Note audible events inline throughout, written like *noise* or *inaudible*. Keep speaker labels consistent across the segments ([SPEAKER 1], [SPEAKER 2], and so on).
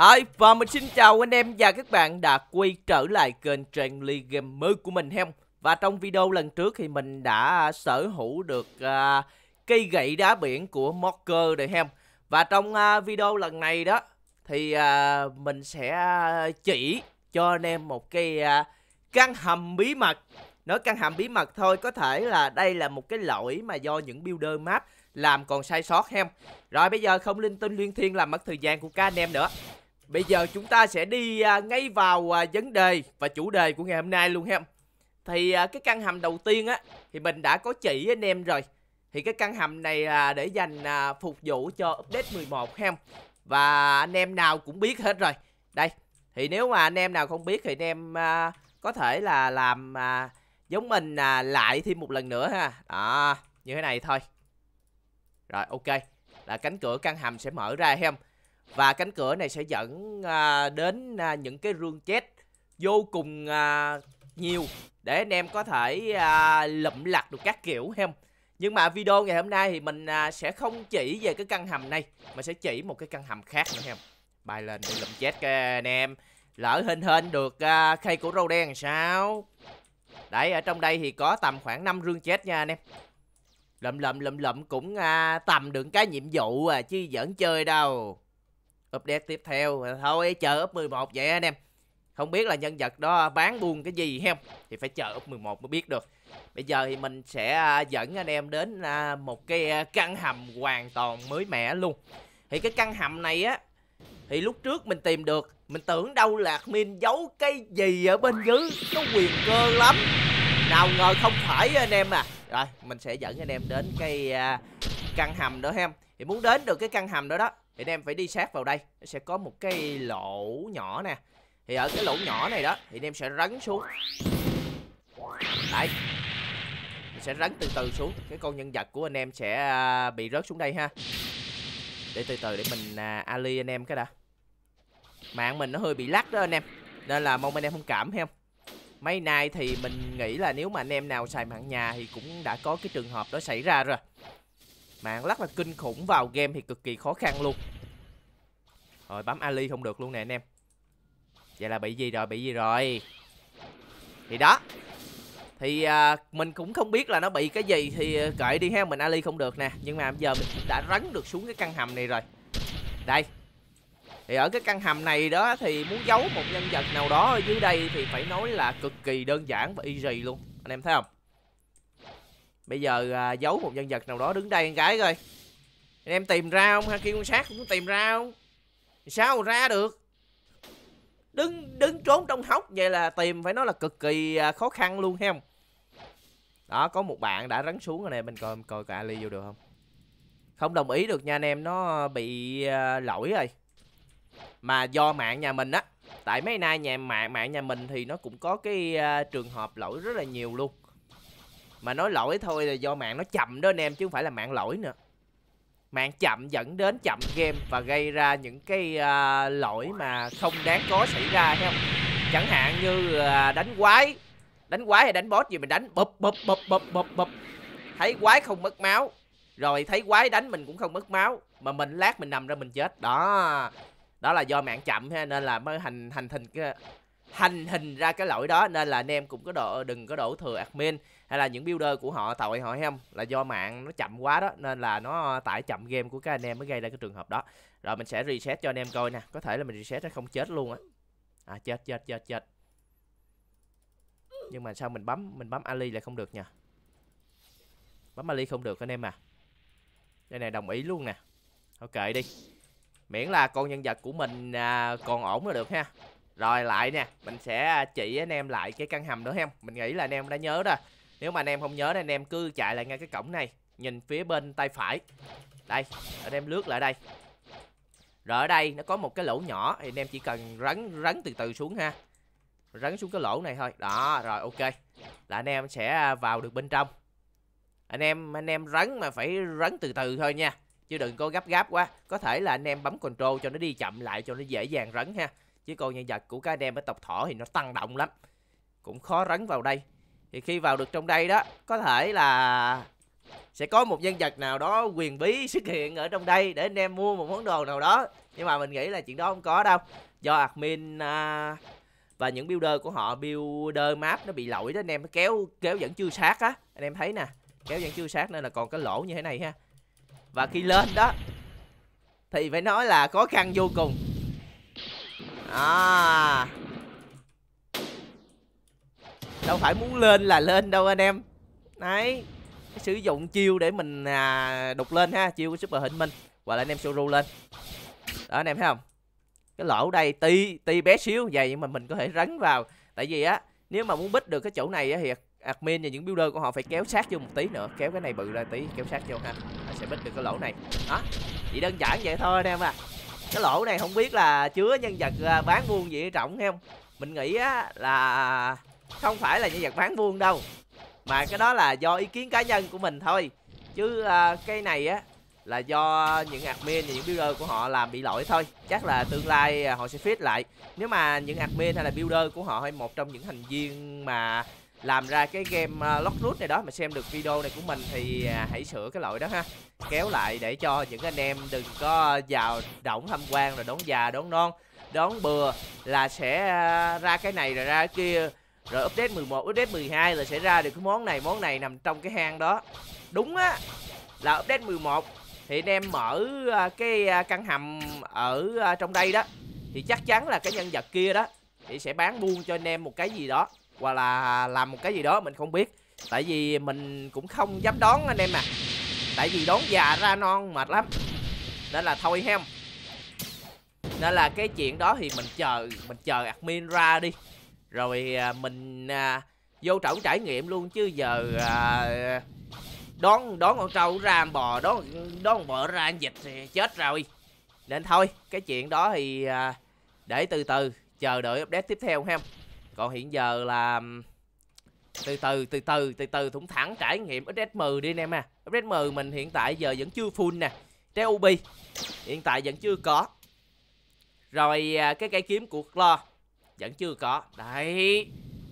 [SPEAKER 1] Hi và mình xin chào anh em và các bạn đã quay trở lại kênh Trang Ly game Gamer của mình hem Và trong video lần trước thì mình đã sở hữu được uh, cây gậy đá biển của Mocker rồi hem Và trong uh, video lần này đó thì uh, mình sẽ chỉ cho anh em một cái uh, căn hầm bí mật Nói căn hầm bí mật thôi có thể là đây là một cái lỗi mà do những builder map làm còn sai sót hem Rồi bây giờ không linh tinh liên thiên làm mất thời gian của các anh em nữa Bây giờ chúng ta sẽ đi à, ngay vào à, vấn đề và chủ đề của ngày hôm nay luôn em Thì à, cái căn hầm đầu tiên á thì mình đã có chỉ anh em rồi. Thì cái căn hầm này là để dành phục vụ cho update 11 em Và anh em nào cũng biết hết rồi. Đây, thì nếu mà anh em nào không biết thì anh em có thể là làm giống mình lại thêm một lần nữa ha. Đó, như thế này thôi. Rồi ok, là cánh cửa căn hầm sẽ mở ra em và cánh cửa này sẽ dẫn à, đến à, những cái rương chết vô cùng à, nhiều để anh em có thể à, lụm lặt được các kiểu em. Nhưng mà video ngày hôm nay thì mình à, sẽ không chỉ về cái căn hầm này mà sẽ chỉ một cái căn hầm khác nữa em. Bay lên để lụm chết cái anh em. Lỡ hình hên được à, khay của râu đen sao? Đấy ở trong đây thì có tầm khoảng 5 rương chết nha anh em. Lụm lụm lụm lụm cũng à, tầm được cái nhiệm vụ à chứ giỡn chơi đâu update tiếp theo thôi chờ up 11 vậy anh em không biết là nhân vật đó bán buôn cái gì không thì phải chờ up 11 mới biết được bây giờ thì mình sẽ à, dẫn anh em đến à, một cái à, căn hầm hoàn toàn mới mẻ luôn thì cái căn hầm này á thì lúc trước mình tìm được mình tưởng đâu lạc min giấu cái gì ở bên dưới nó quyền cơ lắm nào ngờ không phải anh em à rồi mình sẽ dẫn anh em đến cái căn hầm đó em thì muốn đến được cái căn hầm đó đó thì anh em phải đi sát vào đây sẽ có một cái lỗ nhỏ nè thì ở cái lỗ nhỏ này đó thì anh em sẽ rắn xuống đấy mình sẽ rắn từ từ xuống cái con nhân vật của anh em sẽ à, bị rớt xuống đây ha để từ từ để mình à, ali anh em cái đã mạng mình nó hơi bị lắc đó anh em nên là mong anh em không cảm hay không mấy nay thì mình nghĩ là nếu mà anh em nào xài mạng nhà thì cũng đã có cái trường hợp đó xảy ra rồi mạng lắc là kinh khủng vào game thì cực kỳ khó khăn luôn rồi bấm Ali không được luôn nè anh em Vậy là bị gì rồi bị gì rồi Thì đó Thì à, mình cũng không biết là nó bị cái gì Thì à, kệ đi ha mình Ali không được nè Nhưng mà giờ mình đã rắn được xuống cái căn hầm này rồi Đây thì ở cái căn hầm này đó thì muốn giấu một nhân vật nào đó ở dưới đây thì phải nói là cực kỳ đơn giản và easy luôn. Anh em thấy không? Bây giờ à, giấu một nhân vật nào đó đứng đây con gái coi. Anh em tìm ra không ha? Kêu con sát cũng tìm ra không? sao ra được đứng đứng trốn trong hốc vậy là tìm phải nói là cực kỳ à, khó khăn luôn ha không đó có một bạn đã rắn xuống rồi nè mình coi coi cả ali vô được không không đồng ý được nha anh em nó bị à, lỗi rồi mà do mạng nhà mình á tại mấy nay nhà mạng mạng nhà mình thì nó cũng có cái à, trường hợp lỗi rất là nhiều luôn mà nói lỗi thôi là do mạng nó chậm đó anh em chứ không phải là mạng lỗi nữa mạng chậm dẫn đến chậm game và gây ra những cái uh, lỗi mà không đáng có xảy ra thấy không chẳng hạn như uh, đánh quái đánh quái hay đánh boss gì mình đánh bụp bụp bụp bụp bụp bụp thấy quái không mất máu rồi thấy quái đánh mình cũng không mất máu mà mình lát mình nằm ra mình chết đó đó là do mạng chậm ha nên là mới hành hành hình cái hành hình ra cái lỗi đó nên là anh em cũng có độ đừng có đổ thừa admin hay là những builder của họ tội họ hay không là do mạng nó chậm quá đó nên là nó tải chậm game của các anh em mới gây ra cái trường hợp đó rồi mình sẽ reset cho anh em coi nè có thể là mình reset nó không chết luôn á à chết chết chết chết nhưng mà sao mình bấm mình bấm ali là không được nha bấm ali không được anh em à đây này đồng ý luôn nè ok đi miễn là con nhân vật của mình à, còn ổn là được ha rồi lại nè mình sẽ chỉ anh em lại cái căn hầm nữa em mình nghĩ là anh em đã nhớ rồi nếu mà anh em không nhớ thì anh em cứ chạy lại ngay cái cổng này Nhìn phía bên tay phải Đây, anh em lướt lại đây Rồi ở đây nó có một cái lỗ nhỏ Thì anh em chỉ cần rắn rắn từ từ xuống ha Rắn xuống cái lỗ này thôi Đó, rồi ok Là anh em sẽ à, vào được bên trong Anh em anh em rắn mà phải rắn từ từ thôi nha Chứ đừng có gấp gáp quá Có thể là anh em bấm control cho nó đi chậm lại Cho nó dễ dàng rắn ha Chứ còn nhân vật của cái anh em ở tộc thỏ thì nó tăng động lắm cũng khó rắn vào đây thì khi vào được trong đây đó Có thể là sẽ có một nhân vật nào đó quyền bí xuất hiện ở trong đây để anh em mua một món đồ nào đó nhưng mà mình nghĩ là chuyện đó không có đâu do admin à, và những builder của họ builder map nó bị lỗi đó anh em kéo kéo vẫn chưa sát á anh em thấy nè kéo vẫn chưa sát nên là còn cái lỗ như thế này ha và khi lên đó thì phải nói là khó khăn vô cùng à đâu phải muốn lên là lên đâu anh em đấy sử dụng chiêu để mình à, đục lên ha chiêu của super hình minh và là anh em solo lên đó anh em thấy không cái lỗ đây ti ti bé xíu vậy nhưng mà mình có thể rắn vào tại vì á nếu mà muốn bích được cái chỗ này á thì admin và những builder của họ phải kéo sát vô một tí nữa kéo cái này bự ra tí kéo sát vô ha nó sẽ bích được cái lỗ này đó chỉ đơn giản vậy thôi anh em à cái lỗ này không biết là chứa nhân vật à, bán buôn gì trọng không mình nghĩ á là không phải là nhân vật bán buôn đâu mà cái đó là do ý kiến cá nhân của mình thôi chứ uh, cái này á là do những admin và những builder của họ làm bị lỗi thôi chắc là tương lai à, họ sẽ fix lại nếu mà những admin hay là builder của họ hay một trong những thành viên mà làm ra cái game uh, à, Lockroot này đó mà xem được video này của mình thì hãy sửa cái lỗi đó ha kéo lại để cho những anh em đừng có vào rỗng tham quan rồi đón già đón non đón bừa là sẽ ra cái này rồi ra cái kia rồi update 11, update 12 là sẽ ra được cái món này, món này nằm trong cái hang đó Đúng á, là update 11 Thì anh em mở à, cái à, căn hầm ở à, trong đây đó Thì chắc chắn là cái nhân vật kia đó Thì sẽ bán buôn cho anh em một cái gì đó Hoặc là làm một cái gì đó mình không biết Tại vì mình cũng không dám đón anh em à Tại vì đón già ra non mệt lắm Nên là thôi hem Nên là cái chuyện đó thì mình chờ Mình chờ admin ra đi rồi à, mình à, vô trỏng trải nghiệm luôn chứ giờ à, đón đón con trâu ra bò đón đón bò ra dịch thì chết rồi nên thôi cái chuyện đó thì à, để từ từ chờ đợi update tiếp theo ha còn hiện giờ là từ từ từ từ từ từ thủng thẳng trải nghiệm update 10 đi anh em à update 10 mình hiện tại giờ vẫn chưa full nè trái ubi hiện tại vẫn chưa có rồi à, cái cây kiếm của Claw vẫn chưa có đấy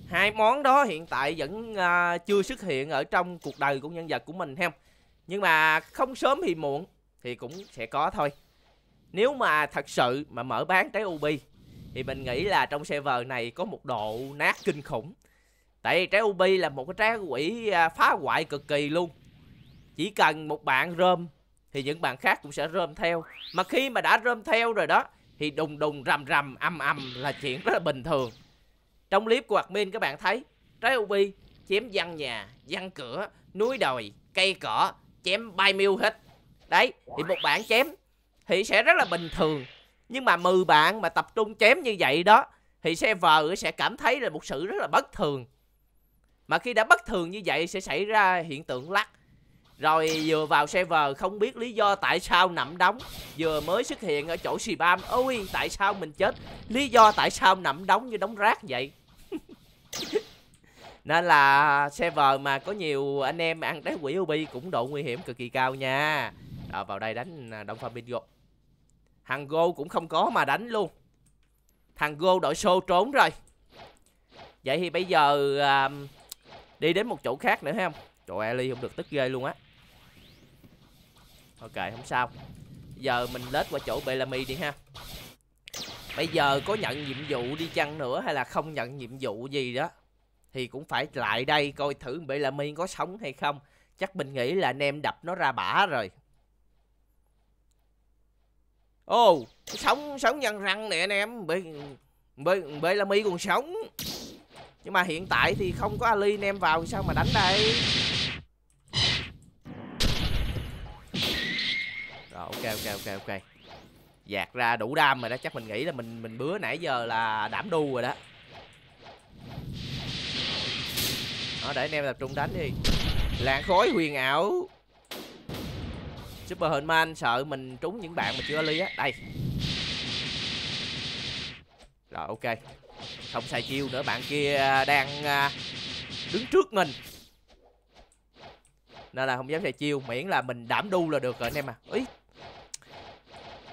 [SPEAKER 1] hai món đó hiện tại vẫn uh, chưa xuất hiện ở trong cuộc đời của nhân vật của mình không nhưng mà không sớm thì muộn thì cũng sẽ có thôi nếu mà thật sự mà mở bán trái ubi thì mình nghĩ là trong server này có một độ nát kinh khủng tại vì trái ubi là một cái trái quỷ à, phá hoại cực kỳ luôn chỉ cần một bạn rơm thì những bạn khác cũng sẽ rơm theo mà khi mà đã rơm theo rồi đó thì đùng đùng rầm rầm âm âm là chuyện rất là bình thường trong clip của admin các bạn thấy trái ubi chém văn nhà văn cửa núi đồi cây cỏ chém bay miêu hết đấy thì một bạn chém thì sẽ rất là bình thường nhưng mà 10 bạn mà tập trung chém như vậy đó thì xe server sẽ cảm thấy là một sự rất là bất thường mà khi đã bất thường như vậy sẽ xảy ra hiện tượng lắc rồi vừa vào server không biết lý do tại sao nằm đóng Vừa mới xuất hiện ở chỗ spam Ôi tại sao mình chết Lý do tại sao nằm đóng như đóng rác vậy *laughs* Nên là server mà có nhiều anh em ăn đáy quỷ ubi cũng độ nguy hiểm cực kỳ cao nha Rồi vào đây đánh à, Đông Flamingo Thằng Go cũng không có mà đánh luôn Thằng Go đội xô trốn rồi Vậy thì bây giờ um, Đi đến một chỗ khác nữa hay không Trời ơi, không được tức ghê luôn á ok không sao giờ mình lết qua chỗ bellamy đi ha bây giờ có nhận nhiệm vụ đi chăng nữa hay là không nhận nhiệm vụ gì đó thì cũng phải lại đây coi thử bellamy có sống hay không chắc mình nghĩ là anh em đập nó ra bả rồi ô oh, sống sống nhân răng nè anh em bê bê bellamy còn sống nhưng mà hiện tại thì không có ali anh em vào sao mà đánh đây ok ok ok ok dạt ra đủ đam rồi đó chắc mình nghĩ là mình mình bữa nãy giờ là đảm đu rồi đó đó để anh em tập trung đánh đi làng khối huyền ảo super herman sợ mình trúng những bạn mà chưa ly á đây rồi ok không xài chiêu nữa bạn kia đang à, đứng trước mình nên là không dám xài chiêu miễn là mình đảm đu là được rồi anh em à ý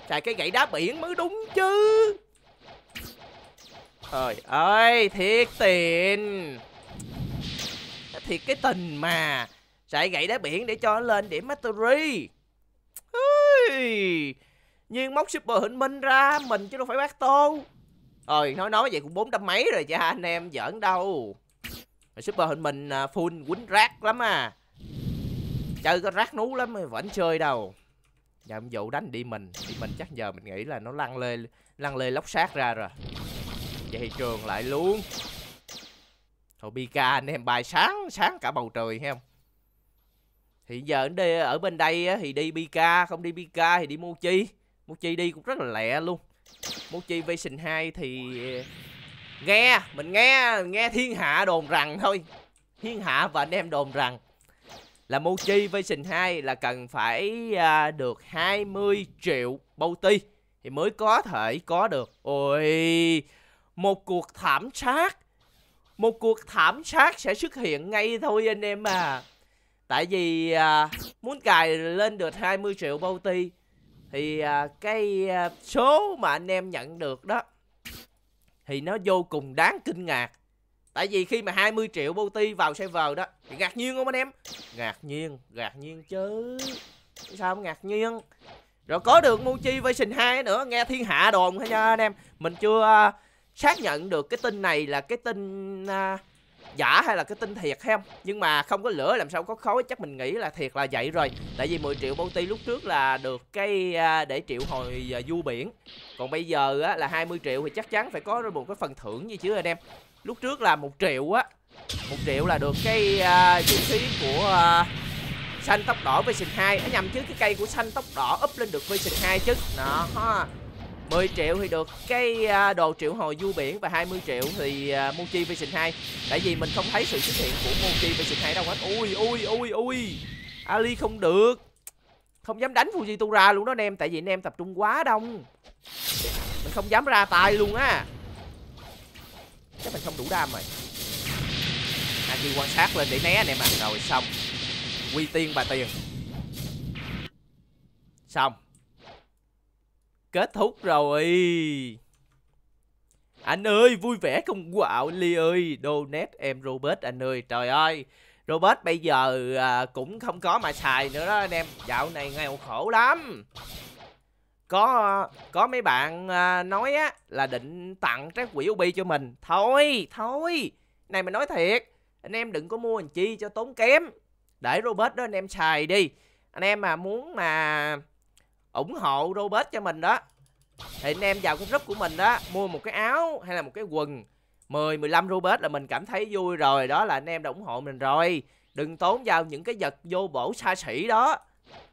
[SPEAKER 1] Xài cái gậy đá biển mới đúng chứ Trời ơi Thiệt tiền Thiệt cái tình mà Xài gậy đá biển để cho nó lên điểm mastery Nhưng móc super hình minh ra Mình chứ đâu phải bác tô Rồi nói nói vậy cũng bốn trăm mấy rồi cha Anh em giỡn đâu Super hình mình à, full quýnh rác lắm à Chơi có rác nú lắm vẫn chơi đâu Nhiệm dạ, vụ đánh đi mình thì mình chắc giờ mình nghĩ là nó lăn lê Lăn lê lóc sát ra rồi Vậy thì trường lại luôn Thôi Pika anh em bài sáng Sáng cả bầu trời hay không Thì giờ đi, ở bên đây thì đi Pika Không đi Pika thì đi Mochi Mochi đi cũng rất là lẹ luôn Mochi Vision 2 thì Nghe Mình nghe Nghe thiên hạ đồn rằng thôi Thiên hạ và anh em đồn rằng là Mochi version 2 là cần phải à, được 20 triệu bounty thì mới có thể có được. Ôi, một cuộc thảm sát. Một cuộc thảm sát sẽ xuất hiện ngay thôi anh em à. Tại vì à, muốn cài lên được 20 triệu bounty thì à, cái à, số mà anh em nhận được đó thì nó vô cùng đáng kinh ngạc. Tại vì khi mà 20 triệu booty vào server đó Thì ngạc nhiên không anh em Ngạc nhiên, ngạc nhiên chứ Sao không ngạc nhiên Rồi có được Mochi version 2 nữa Nghe thiên hạ đồn thôi nha anh em Mình chưa à, xác nhận được cái tin này là cái tin uh, giả hay là cái tin thiệt hay không Nhưng mà không có lửa làm sao có khói Chắc mình nghĩ là thiệt là vậy rồi Tại vì 10 triệu bounty lúc trước là được cái uh, để triệu hồi uh, du biển Còn bây giờ á, là 20 triệu thì chắc chắn phải có một cái phần thưởng gì chứ anh em lúc trước là một triệu á một triệu là được cái uh, vũ khí của uh, xanh tóc đỏ sinh hai nó nhầm chứ cái cây của xanh tóc đỏ up lên được sinh hai chứ đó 10 triệu thì được cái à, đồ triệu hồi du biển và 20 triệu thì uh, Mochi version 2 tại vì mình không thấy sự xuất hiện của Mochi version 2 đâu hết ui ui ui ui Ali không được không dám đánh Fujitura luôn đó anh em tại vì anh em tập trung quá đông mình không dám ra tay luôn á chắc mình không đủ đam rồi Haki quan sát lên để né anh em ạ rồi xong quy tiên bà tiền xong kết thúc rồi anh ơi vui vẻ không quạo ly ơi donate em robert anh ơi trời ơi robert bây giờ à, cũng không có mà xài nữa đó anh em dạo này nghèo khổ lắm có có mấy bạn à, nói á là định tặng trái quỷ ubi cho mình thôi thôi này mình nói thiệt anh em đừng có mua làm chi cho tốn kém để robert đó anh em xài đi anh em mà muốn mà ủng hộ robert cho mình đó thì anh em vào cái group của mình đó mua một cái áo hay là một cái quần 10 15 robert là mình cảm thấy vui rồi đó là anh em đã ủng hộ mình rồi đừng tốn vào những cái vật vô bổ xa xỉ đó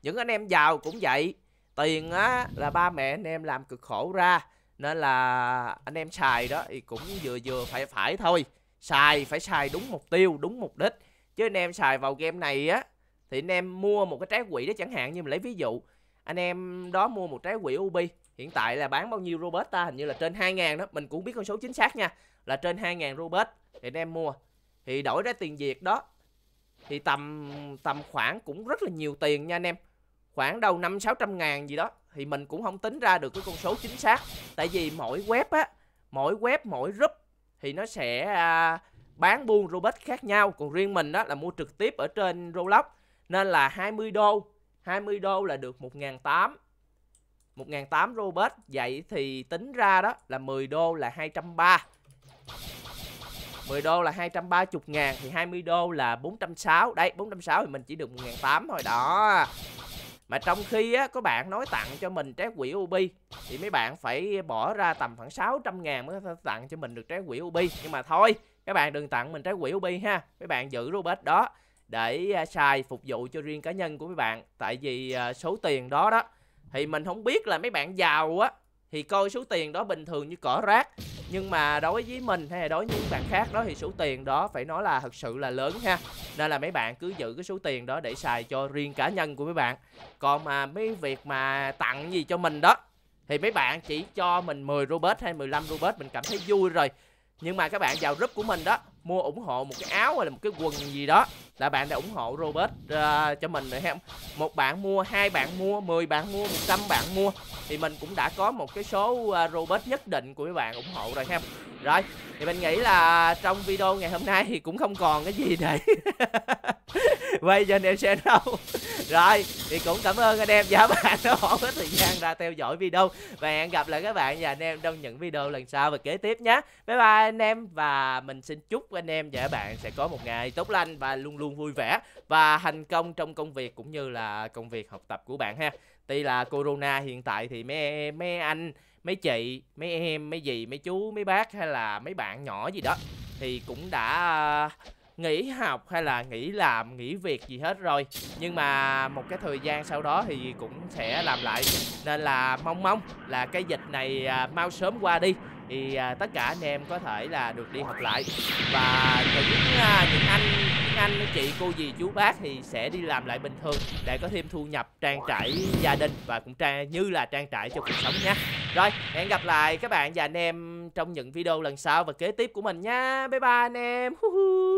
[SPEAKER 1] những anh em giàu cũng vậy tiền á là ba mẹ anh em làm cực khổ ra nên là anh em xài đó thì cũng vừa vừa phải phải thôi xài phải xài đúng mục tiêu đúng mục đích chứ anh em xài vào game này á thì anh em mua một cái trái quỷ đó chẳng hạn như mình lấy ví dụ anh em đó mua một trái quỷ ubi hiện tại là bán bao nhiêu robot ta hình như là trên 2.000 đó mình cũng biết con số chính xác nha là trên 2.000 robot thì anh em mua thì đổi ra tiền việt đó thì tầm tầm khoảng cũng rất là nhiều tiền nha anh em khoảng đâu năm sáu trăm ngàn gì đó thì mình cũng không tính ra được cái con số chính xác tại vì mỗi web á mỗi web mỗi group thì nó sẽ à, bán buôn robot khác nhau còn riêng mình đó là mua trực tiếp ở trên Roblox nên là 20 đô 20 đô là được 1.800 1.800 robot vậy thì tính ra đó là 10 đô là 230 10 đô là 230 ngàn thì 20 đô là 460 Đây 460 thì mình chỉ được 1.800 thôi đó mà trong khi á, có bạn nói tặng cho mình trái quỷ Ubi Thì mấy bạn phải bỏ ra tầm khoảng 600 ngàn mới tặng cho mình được trái quỷ Ubi Nhưng mà thôi các bạn đừng tặng mình trái quỷ Ubi ha Mấy bạn giữ Robert đó để à, xài phục vụ cho riêng cá nhân của mấy bạn Tại vì à, số tiền đó đó Thì mình không biết là mấy bạn giàu á Thì coi số tiền đó bình thường như cỏ rác nhưng mà đối với mình hay là đối với những bạn khác đó thì số tiền đó phải nói là thật sự là lớn ha nên là mấy bạn cứ giữ cái số tiền đó để xài cho riêng cá nhân của mấy bạn còn mà mấy việc mà tặng gì cho mình đó thì mấy bạn chỉ cho mình 10 robot hay 15 robot mình cảm thấy vui rồi nhưng mà các bạn vào group của mình đó mua ủng hộ một cái áo hay là một cái quần gì đó là bạn đã ủng hộ Robert uh, cho mình rồi ha một bạn mua hai bạn mua 10 bạn mua 100 bạn mua thì mình cũng đã có một cái số uh, Robert nhất định của các bạn ủng hộ rồi ha rồi thì mình nghĩ là trong video ngày hôm nay thì cũng không còn cái gì để *laughs* quay cho anh em xem đâu rồi thì cũng cảm ơn anh em và dạ, các bạn đã bỏ hết thời gian ra theo dõi video và hẹn gặp lại các bạn và anh em trong những video lần sau và kế tiếp nhé bye bye anh em và mình xin chúc anh em và các bạn sẽ có một ngày tốt lành và luôn luôn luôn vui vẻ và thành công trong công việc cũng như là công việc học tập của bạn ha tuy là corona hiện tại thì mấy mấy anh mấy chị mấy em mấy dì mấy chú mấy bác hay là mấy bạn nhỏ gì đó thì cũng đã à, nghỉ học hay là nghỉ làm nghỉ việc gì hết rồi nhưng mà một cái thời gian sau đó thì cũng sẽ làm lại nên là mong mong là cái dịch này à, mau sớm qua đi thì à, tất cả anh em có thể là được đi học lại và những những anh anh chị cô dì chú bác thì sẽ đi làm lại bình thường để có thêm thu nhập trang trải gia đình và cũng trang như là trang trải cho cuộc sống nha rồi hẹn gặp lại các bạn và anh em trong những video lần sau và kế tiếp của mình nha bye bye anh em